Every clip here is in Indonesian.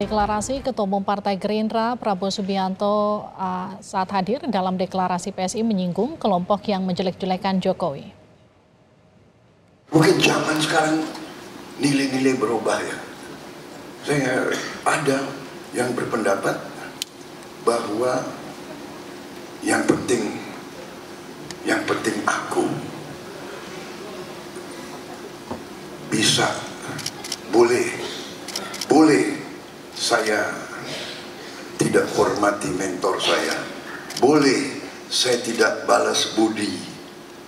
Deklarasi Ketua Umum Partai Gerindra Prabowo Subianto uh, saat hadir dalam deklarasi PSI menyinggung kelompok yang menjelek-jelekan Jokowi. Mungkin zaman sekarang nilai-nilai berubah ya. Saya ada yang berpendapat bahwa yang penting yang penting aku bisa boleh boleh saya tidak hormati mentor saya. Boleh saya tidak balas budi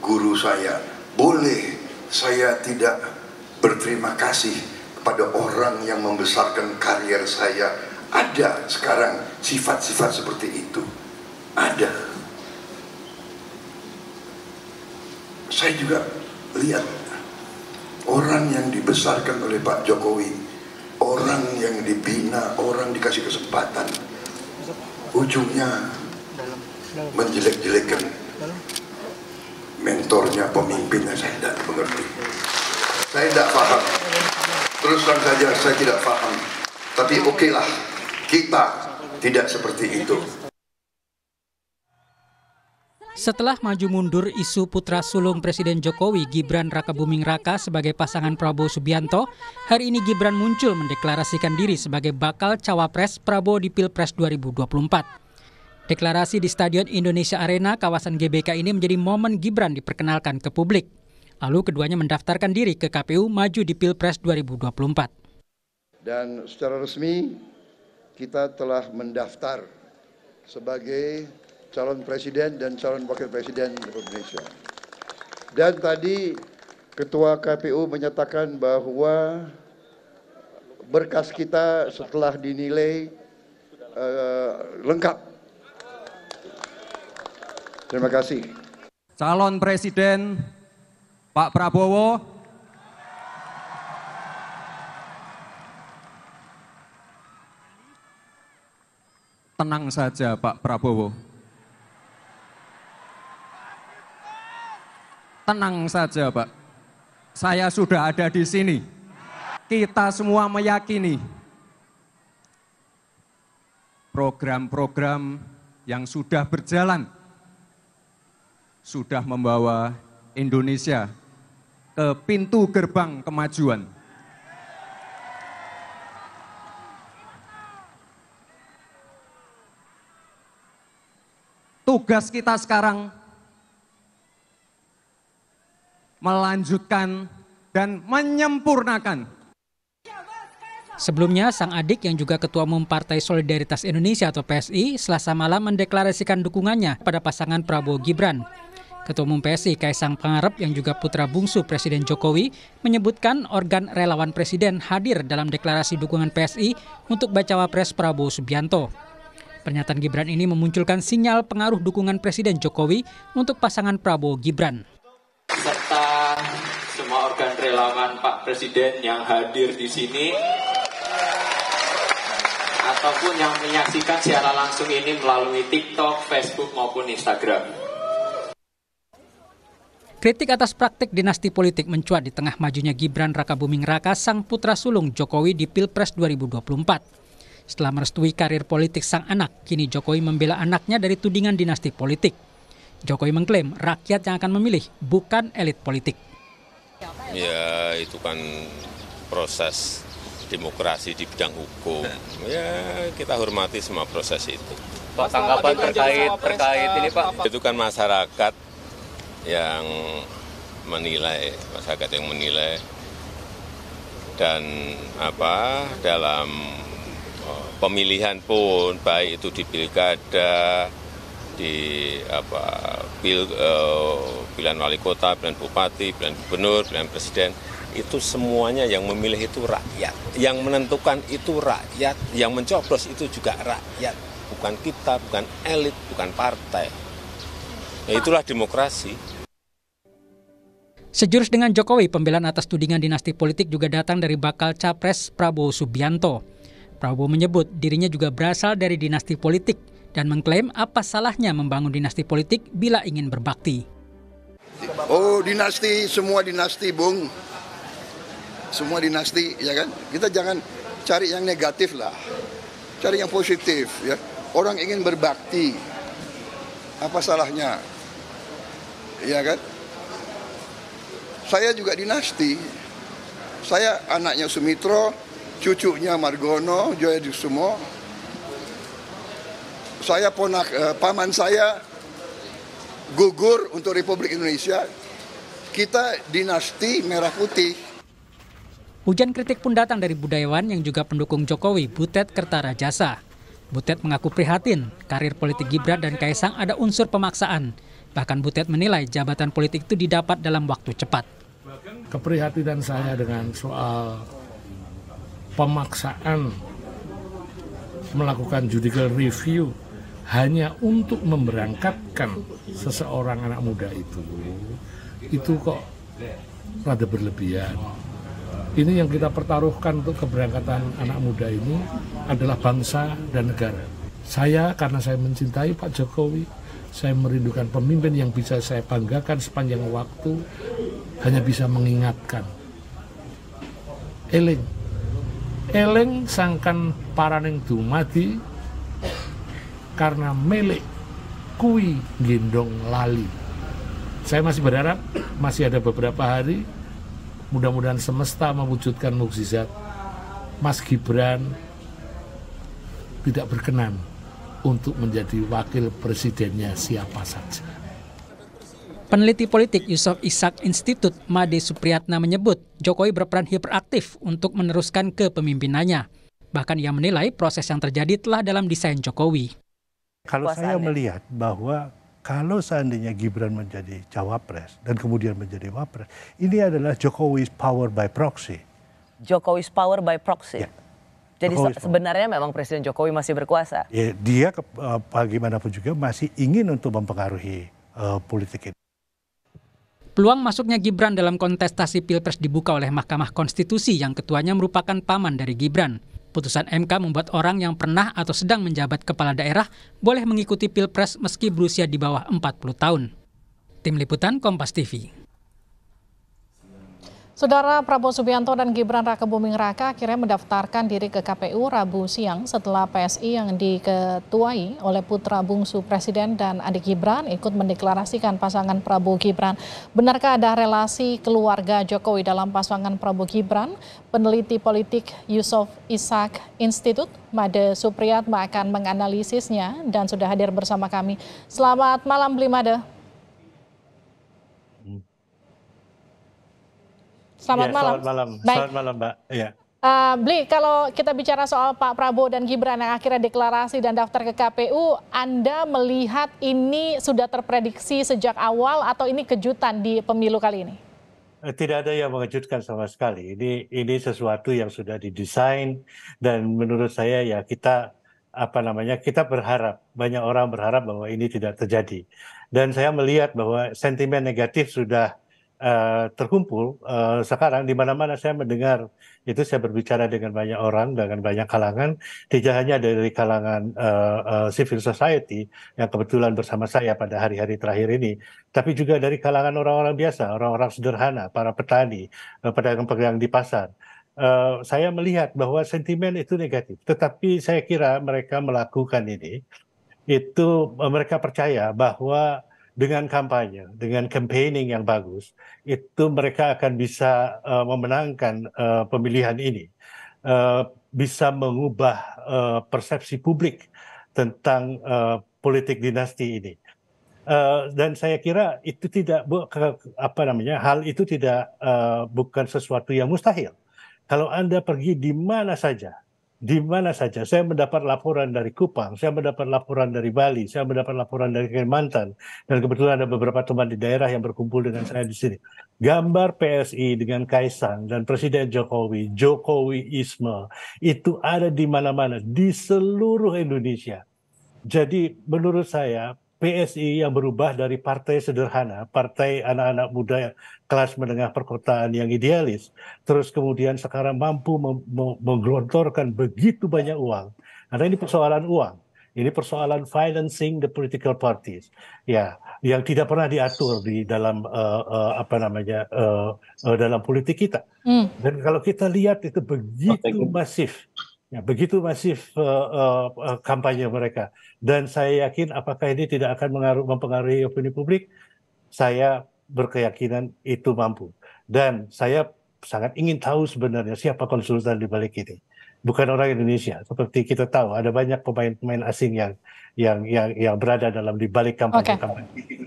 guru saya. Boleh saya tidak berterima kasih kepada orang yang membesarkan karier saya. Ada sekarang sifat-sifat seperti itu. Ada. Saya juga lihat orang yang dibesarkan oleh Pak Jokowi orang yang dibina, orang dikasih kesempatan, ujungnya menjelek-jelekan mentornya, pemimpinnya saya tidak mengerti. Saya tidak paham. Terus terang saja saya tidak paham. Tapi okelah okay kita tidak seperti itu. Setelah maju mundur isu putra sulung Presiden Jokowi Gibran Raka Buming Raka sebagai pasangan Prabowo Subianto, hari ini Gibran muncul mendeklarasikan diri sebagai bakal cawapres Prabowo di Pilpres 2024. Deklarasi di Stadion Indonesia Arena kawasan GBK ini menjadi momen Gibran diperkenalkan ke publik. Lalu keduanya mendaftarkan diri ke KPU maju di Pilpres 2024. Dan secara resmi kita telah mendaftar sebagai calon presiden dan calon wakil presiden Republik Indonesia. Dan tadi Ketua KPU menyatakan bahwa berkas kita setelah dinilai uh, lengkap. Terima kasih. Calon Presiden Pak Prabowo Tenang saja Pak Prabowo. Tenang saja, Pak. Saya sudah ada di sini. Kita semua meyakini program-program yang sudah berjalan sudah membawa Indonesia ke pintu gerbang kemajuan. Tugas kita sekarang melanjutkan, dan menyempurnakan. Sebelumnya, sang adik yang juga Ketua Umum Partai Solidaritas Indonesia atau PSI selasa malam mendeklarasikan dukungannya pada pasangan Prabowo Gibran. Ketua Umum PSI Kaisang Pangarep yang juga putra bungsu Presiden Jokowi menyebutkan organ relawan Presiden hadir dalam deklarasi dukungan PSI untuk bacawa pres Prabowo Subianto. Pernyataan Gibran ini memunculkan sinyal pengaruh dukungan Presiden Jokowi untuk pasangan Prabowo Gibran. Presiden yang hadir di sini ataupun yang menyaksikan secara langsung ini melalui TikTok, Facebook maupun Instagram. Kritik atas praktik dinasti politik mencuat di tengah majunya Gibran Rakabuming Raka sang putra sulung Jokowi di Pilpres 2024. Setelah merestui karir politik sang anak, kini Jokowi membela anaknya dari tudingan dinasti politik. Jokowi mengklaim rakyat yang akan memilih, bukan elit politik ya, ya itu kan proses demokrasi di bidang hukum hmm. ya kita hormati semua proses itu pak tanggapan terkait terkait eh, ini pak itu kan masyarakat yang menilai masyarakat yang menilai dan apa dalam oh, pemilihan pun baik itu di pilkada di apa, pil, uh, pilihan wali kota, pilihan bupati, pilihan gubernur, pilihan presiden, itu semuanya yang memilih itu rakyat. Yang menentukan itu rakyat, yang mencoblos itu juga rakyat. Bukan kita, bukan elit, bukan partai. Ya itulah demokrasi. Sejurus dengan Jokowi, pembelaan atas tudingan dinasti politik juga datang dari bakal capres Prabowo Subianto. Prabowo menyebut dirinya juga berasal dari dinasti politik dan mengklaim apa salahnya membangun dinasti politik bila ingin berbakti. Oh, dinasti, semua dinasti, Bung. Semua dinasti, ya kan? Kita jangan cari yang negatif lah. Cari yang positif, ya. Orang ingin berbakti. Apa salahnya? Ya kan? Saya juga dinasti. Saya anaknya Sumitro, cucunya Margono, Joya Dusumo, saya ponak eh, paman saya gugur untuk Republik Indonesia. Kita dinasti merah putih. Hujan kritik pun datang dari budayawan yang juga pendukung Jokowi, Butet Kertarajasa. Butet mengaku prihatin, karir politik Gibran dan Kaisang ada unsur pemaksaan. Bahkan Butet menilai jabatan politik itu didapat dalam waktu cepat. Keprihatinan saya dengan soal pemaksaan melakukan judicial review hanya untuk memberangkatkan seseorang anak muda itu itu kok rada berlebihan ini yang kita pertaruhkan untuk keberangkatan anak muda ini adalah bangsa dan negara. Saya karena saya mencintai Pak Jokowi, saya merindukan pemimpin yang bisa saya banggakan sepanjang waktu, hanya bisa mengingatkan. eling eleng sangkan paraning dumadi karena melek kui gendong lali. Saya masih berharap masih ada beberapa hari mudah-mudahan semesta mewujudkan mukjizat Mas Gibran tidak berkenan untuk menjadi wakil presidennya siapa saja. Peneliti politik Yusof Ishak Institut Made Supriyatna menyebut Jokowi berperan hiperaktif untuk meneruskan kepemimpinannya. Bahkan ia menilai proses yang terjadi telah dalam desain Jokowi. Kalau saya melihat bahwa kalau seandainya Gibran menjadi cawapres dan kemudian menjadi wapres, ini adalah Jokowi's power by proxy. Jokowi's power by proxy. Ya. Jadi Jokowi's sebenarnya memang Presiden Jokowi masih berkuasa. Ya, dia uh, bagaimanapun juga masih ingin untuk mempengaruhi uh, politik ini. Peluang masuknya Gibran dalam kontestasi Pilpres dibuka oleh Mahkamah Konstitusi yang ketuanya merupakan paman dari Gibran. Putusan MK membuat orang yang pernah atau sedang menjabat kepala daerah boleh mengikuti pilpres meski berusia di bawah 40 tahun. Tim Liputan Kompas TV Saudara Prabowo Subianto dan Gibran Raka Buming Raka akhirnya mendaftarkan diri ke KPU Rabu siang setelah PSI yang diketuai oleh putra bungsu Presiden dan adik Gibran ikut mendeklarasikan pasangan Prabowo Gibran. Benarkah ada relasi keluarga Jokowi dalam pasangan Prabowo Gibran? Peneliti politik Yusof Ishak Institute, Made Supriyatma akan menganalisisnya dan sudah hadir bersama kami. Selamat malam Blimade. Selamat ya, malam. Selamat malam. Baik. Selamat malam, Mbak. Ya. Uh, Bli, kalau kita bicara soal Pak Prabowo dan Gibran yang akhirnya deklarasi dan daftar ke KPU, Anda melihat ini sudah terprediksi sejak awal atau ini kejutan di pemilu kali ini? Eh, tidak ada yang mengejutkan sama sekali. Ini ini sesuatu yang sudah didesain dan menurut saya ya kita apa namanya kita berharap banyak orang berharap bahwa ini tidak terjadi dan saya melihat bahwa sentimen negatif sudah Eh, terkumpul uh, sekarang di mana-mana saya mendengar itu saya berbicara dengan banyak orang dengan banyak kalangan tidak hanya dari kalangan uh, uh, civil society yang kebetulan bersama saya pada hari-hari terakhir ini tapi juga dari kalangan orang-orang biasa orang-orang sederhana para petani uh, pedagang-pedagang di pasar Uh, saya melihat bahwa sentimen itu negatif, tetapi saya kira mereka melakukan ini itu mereka percaya bahwa dengan kampanye, dengan campaigning yang bagus, itu mereka akan bisa uh, memenangkan uh, pemilihan ini, uh, bisa mengubah uh, persepsi publik tentang uh, politik dinasti ini. Uh, dan saya kira itu tidak bu, apa namanya hal itu tidak uh, bukan sesuatu yang mustahil. Kalau anda pergi di mana saja di mana saja. Saya mendapat laporan dari Kupang, saya mendapat laporan dari Bali, saya mendapat laporan dari Kalimantan, dan kebetulan ada beberapa teman di daerah yang berkumpul dengan saya di sini. Gambar PSI dengan Kaisang dan Presiden Jokowi, Jokowi Jokowiisme, itu ada di mana-mana, di seluruh Indonesia. Jadi menurut saya PSI yang berubah dari partai sederhana, partai anak-anak muda kelas menengah perkotaan yang idealis, terus kemudian sekarang mampu menggelontorkan begitu banyak uang. Karena ini persoalan uang. Ini persoalan financing the political parties, ya, yang tidak pernah diatur di dalam uh, uh, apa namanya uh, uh, dalam politik kita. Hmm. Dan kalau kita lihat itu begitu masif, Ya, begitu masif uh, uh, kampanye mereka. Dan saya yakin apakah ini tidak akan mengaruh, mempengaruhi opini publik? Saya berkeyakinan itu mampu. Dan saya sangat ingin tahu sebenarnya siapa konsultan di balik ini bukan orang Indonesia. Seperti kita tahu ada banyak pemain-pemain asing yang yang yang yang berada dalam di balik kampanye-kampanye. Okay.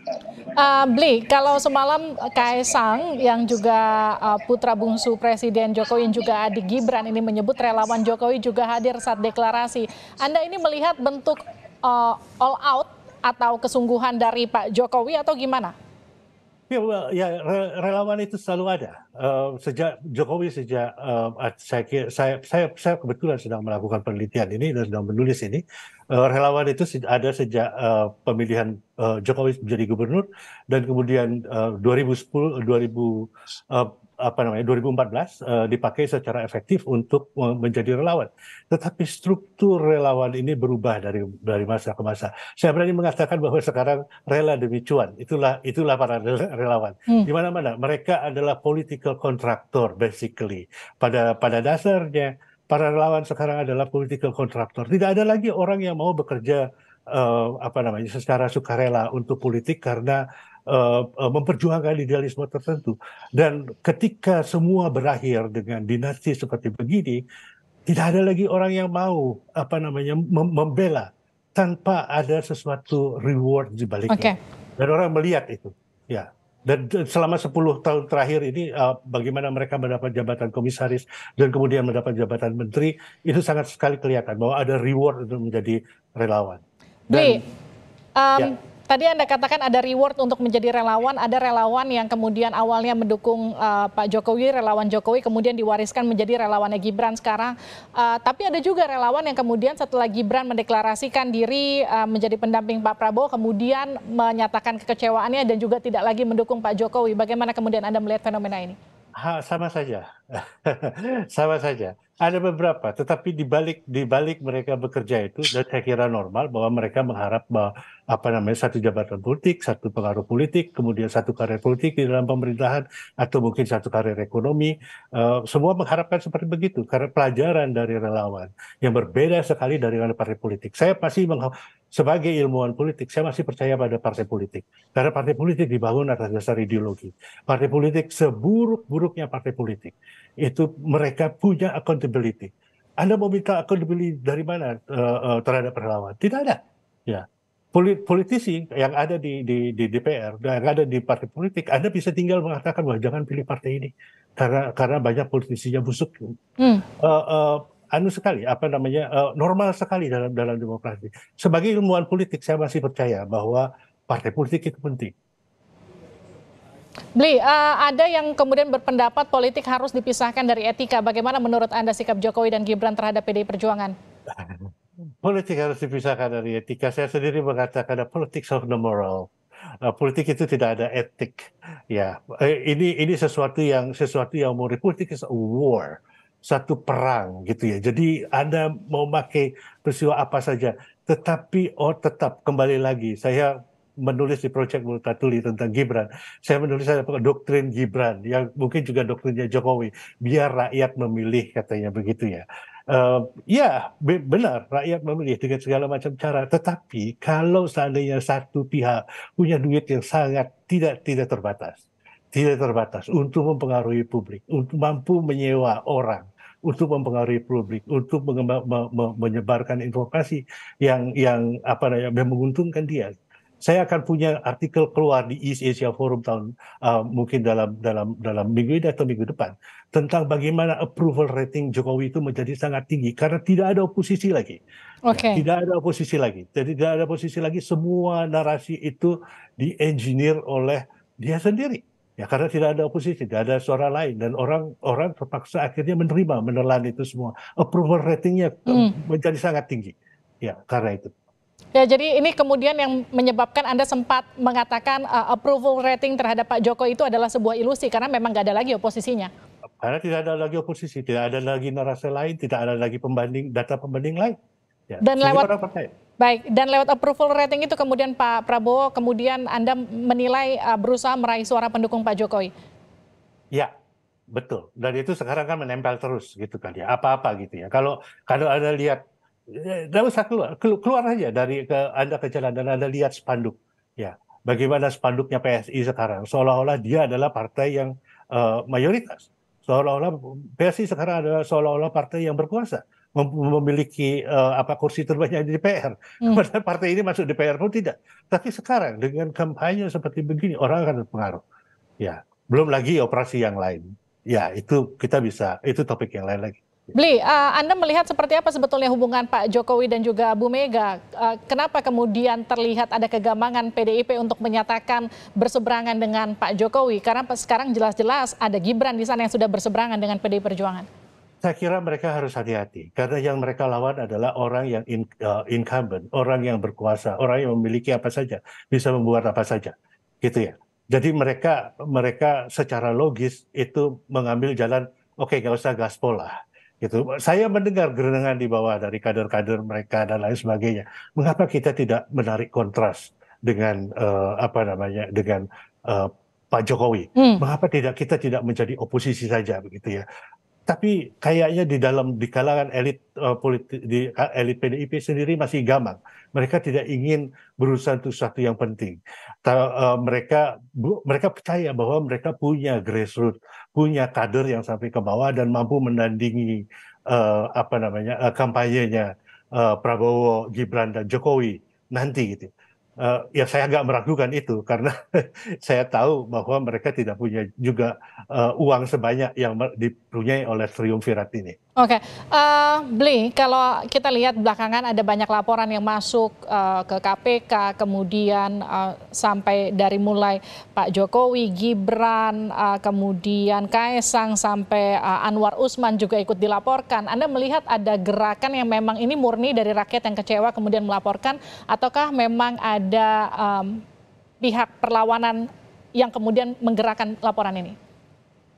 Uh, Bli, kalau semalam Kaisang yang juga uh, putra bungsu Presiden Jokowi yang juga adik Gibran ini menyebut relawan Jokowi juga hadir saat deklarasi. Anda ini melihat bentuk uh, all out atau kesungguhan dari Pak Jokowi atau gimana? Ya, ya relawan itu selalu ada. Uh, sejak Jokowi sejak uh, saya, saya saya saya kebetulan sedang melakukan penelitian ini dan sedang menulis ini uh, relawan itu ada sejak uh, pemilihan uh, Jokowi menjadi gubernur dan kemudian uh, 2010 2000 uh, apa namanya 2014 uh, eh, dipakai secara efektif untuk eh, menjadi relawan. Tetapi struktur relawan ini berubah dari dari masa ke masa. Saya berani mengatakan bahwa sekarang rela demi cuan. Itulah itulah para relawan. Hmm. Di mana-mana mereka adalah political contractor basically. Pada pada dasarnya para relawan sekarang adalah political contractor. Tidak ada lagi orang yang mau bekerja uh, apa namanya secara sukarela untuk politik karena Eh, eh, memperjuangkan idealisme tertentu. Dan ketika semua berakhir dengan dinasti seperti begini, tidak ada lagi orang yang mau apa namanya membela tanpa ada sesuatu reward di baliknya. Okay. Dan orang melihat itu. Ya. Dan selama 10 tahun terakhir ini eh, bagaimana mereka mendapat jabatan komisaris dan kemudian mendapat jabatan menteri itu sangat sekali kelihatan bahwa ada reward untuk menjadi relawan. Dan, Dwi, um, ya Tadi Anda katakan ada reward untuk menjadi relawan, ada relawan yang kemudian awalnya mendukung uh, Pak Jokowi, relawan Jokowi kemudian diwariskan menjadi relawannya Gibran sekarang. Uh, tapi ada juga relawan yang kemudian setelah Gibran mendeklarasikan diri uh, menjadi pendamping Pak Prabowo kemudian menyatakan kekecewaannya dan juga tidak lagi mendukung Pak Jokowi. Bagaimana kemudian Anda melihat fenomena ini? Ha, sama saja, sama saja. Ada beberapa, tetapi di balik di balik mereka bekerja itu, dan saya kira normal bahwa mereka mengharap bahwa, apa namanya satu jabatan politik, satu pengaruh politik, kemudian satu karir politik di dalam pemerintahan atau mungkin satu karir ekonomi. Uh, semua mengharapkan seperti begitu karena pelajaran dari relawan yang berbeda sekali dari partai politik. Saya pasti meng sebagai ilmuwan politik, saya masih percaya pada partai politik. Karena partai politik dibangun atas dasar ideologi. Partai politik, seburuk-buruknya partai politik, itu mereka punya accountability. Anda mau minta accountability dari mana eh, eh, terhadap relawan? Tidak ada. Ya. Politisi yang ada di, di, di DPR, yang ada di partai politik, Anda bisa tinggal mengatakan, bahwa jangan pilih partai ini. Karena, karena banyak politisinya busuk. Hmm. Uh, uh, anu sekali apa namanya uh, normal sekali dalam dalam demokrasi. Sebagai ilmuwan politik saya masih percaya bahwa partai politik itu penting. Bli, uh, ada yang kemudian berpendapat politik harus dipisahkan dari etika. Bagaimana menurut Anda sikap Jokowi dan Gibran terhadap PDI Perjuangan? Politik harus dipisahkan dari etika. Saya sendiri mengatakan ada politics of the moral. Uh, politik itu tidak ada etik. Ya, ini ini sesuatu yang sesuatu yang mau Politik is a war satu perang gitu ya. Jadi Anda mau pakai peristiwa apa saja, tetapi oh tetap kembali lagi saya menulis di Project Multatuli tentang Gibran. Saya menulis ada doktrin Gibran yang mungkin juga doktrinnya Jokowi. Biar rakyat memilih katanya begitu ya. Uh, ya benar rakyat memilih dengan segala macam cara. Tetapi kalau seandainya satu pihak punya duit yang sangat tidak tidak terbatas, tidak terbatas untuk mempengaruhi publik, untuk mampu menyewa orang untuk mempengaruhi publik, untuk menyebarkan informasi yang yang apa namanya yang menguntungkan dia. Saya akan punya artikel keluar di East Asia Forum tahun uh, mungkin dalam dalam dalam minggu ini atau minggu depan tentang bagaimana approval rating Jokowi itu menjadi sangat tinggi karena tidak ada oposisi lagi. Okay. Tidak ada oposisi lagi. Jadi tidak ada oposisi lagi semua narasi itu diengineer oleh dia sendiri Ya karena tidak ada oposisi, tidak ada suara lain dan orang orang terpaksa akhirnya menerima, menelan itu semua. Approval ratingnya hmm. menjadi sangat tinggi. Ya karena itu. Ya jadi ini kemudian yang menyebabkan Anda sempat mengatakan uh, approval rating terhadap Pak Joko itu adalah sebuah ilusi karena memang nggak ada lagi oposisinya. Karena tidak ada lagi oposisi, tidak ada lagi narasi lain, tidak ada lagi pembanding data pembanding lain. Ya, dan lewat Baik, dan lewat approval rating itu kemudian Pak Prabowo kemudian Anda menilai uh, berusaha meraih suara pendukung Pak Jokowi. Ya, betul. Dan itu sekarang kan menempel terus gitu kan ya, apa-apa gitu ya. Kalau kalau Anda lihat tidak eh, usah keluar, keluar aja dari ke Anda ke jalan dan Anda lihat spanduk ya. Bagaimana spanduknya PSI sekarang seolah-olah dia adalah partai yang uh, mayoritas. Seolah-olah PSI sekarang adalah seolah-olah partai yang berkuasa memiliki uh, apa kursi terbanyak di DPR. Hmm. partai ini masuk DPR pun tidak. Tapi sekarang dengan kampanye seperti begini orang akan terpengaruh. Ya, belum lagi operasi yang lain. Ya, itu kita bisa itu topik yang lain lagi. Bli, uh, Anda melihat seperti apa sebetulnya hubungan Pak Jokowi dan juga Bu Mega? Uh, kenapa kemudian terlihat ada kegamangan PDIP untuk menyatakan berseberangan dengan Pak Jokowi? Karena sekarang jelas-jelas ada Gibran di sana yang sudah berseberangan dengan PDI Perjuangan saya kira mereka harus hati-hati karena yang mereka lawan adalah orang yang in, uh, incumbent, orang yang berkuasa, orang yang memiliki apa saja, bisa membuat apa saja, gitu ya. Jadi mereka mereka secara logis itu mengambil jalan, oke okay, nggak usah gaspol lah, gitu. Saya mendengar gerengan di bawah dari kader-kader mereka dan lain sebagainya. Mengapa kita tidak menarik kontras dengan uh, apa namanya dengan uh, Pak Jokowi. Hmm. Mengapa tidak kita tidak menjadi oposisi saja begitu ya? tapi kayaknya di dalam di kalangan elit uh, eh, politik di elit PDIP sendiri masih gamang. Mereka tidak ingin berusaha untuk sesuatu yang penting. Ta, uh, mereka bu, mereka percaya bahwa mereka punya grassroots, punya kader yang sampai ke bawah dan mampu menandingi uh, apa namanya uh, kampanyenya uh, Prabowo, Gibran dan Jokowi nanti gitu uh, ya saya agak meragukan itu karena saya tahu bahwa mereka tidak punya juga uh, uang sebanyak yang dipunyai oleh triumvirat ini. Oke, okay. uh, eh, Bli, kalau kita lihat belakangan ada banyak laporan yang masuk uh, ke KPK, kemudian uh, sampai dari mulai Pak Jokowi, Gibran, uh, kemudian Kaisang sampai uh, Anwar Usman juga ikut dilaporkan. Anda melihat ada gerakan yang memang ini murni dari rakyat yang kecewa kemudian melaporkan, ataukah memang ada um, pihak perlawanan yang kemudian menggerakkan laporan ini?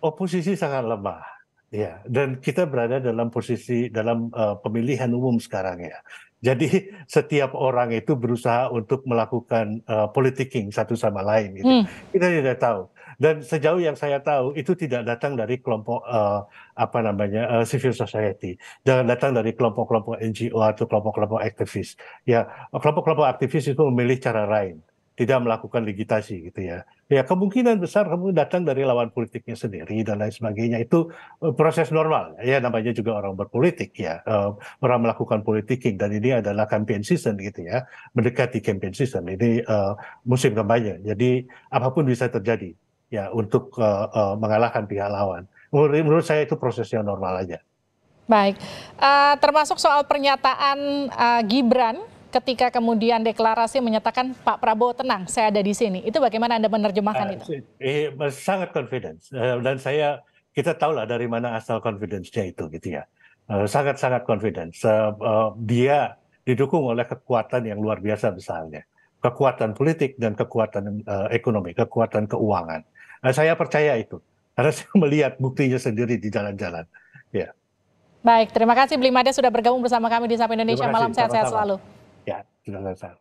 Oposisi sangat lemah Ya, dan kita berada dalam posisi dalam uh, pemilihan umum sekarang ya. Jadi setiap orang itu berusaha untuk melakukan uh, eh, politiking satu sama lain. Gitu. Hmm. Kita tidak tahu. Dan sejauh yang saya tahu itu tidak datang dari kelompok uh, apa namanya uh, civil society, dan datang dari kelompok-kelompok NGO atau kelompok-kelompok aktivis. Ya, kelompok-kelompok aktivis itu memilih cara lain, tidak melakukan legitasi gitu ya ya kemungkinan besar kamu datang dari lawan politiknya sendiri dan lain sebagainya itu eh, proses normal ya namanya juga orang berpolitik ya eh, orang melakukan politiking dan ini adalah campaign season gitu ya mendekati campaign season ini uh, musim kampanye jadi apapun bisa terjadi ya untuk uh, uh, mengalahkan pihak lawan menurut, menurut saya itu proses yang normal aja baik uh, termasuk soal pernyataan uh, Gibran ketika kemudian deklarasi menyatakan Pak Prabowo tenang, saya ada di sini. Itu bagaimana Anda menerjemahkan uh, itu? Eh, sangat confidence uh, dan saya kita tahulah dari mana asal confidence-nya itu gitu ya. Eh, sangat-sangat confidence. Uh, uh, dia didukung oleh kekuatan yang luar biasa besarnya. Kekuatan politik dan kekuatan uh, ekonomi, kekuatan keuangan. Uh, saya percaya itu. Karena saya melihat buktinya sendiri di jalan-jalan. Ya. Baik, terima kasih Blimade sudah bergabung bersama kami di Sapa Indonesia Malam. Sehat-sehat selalu. いや、ズナさん、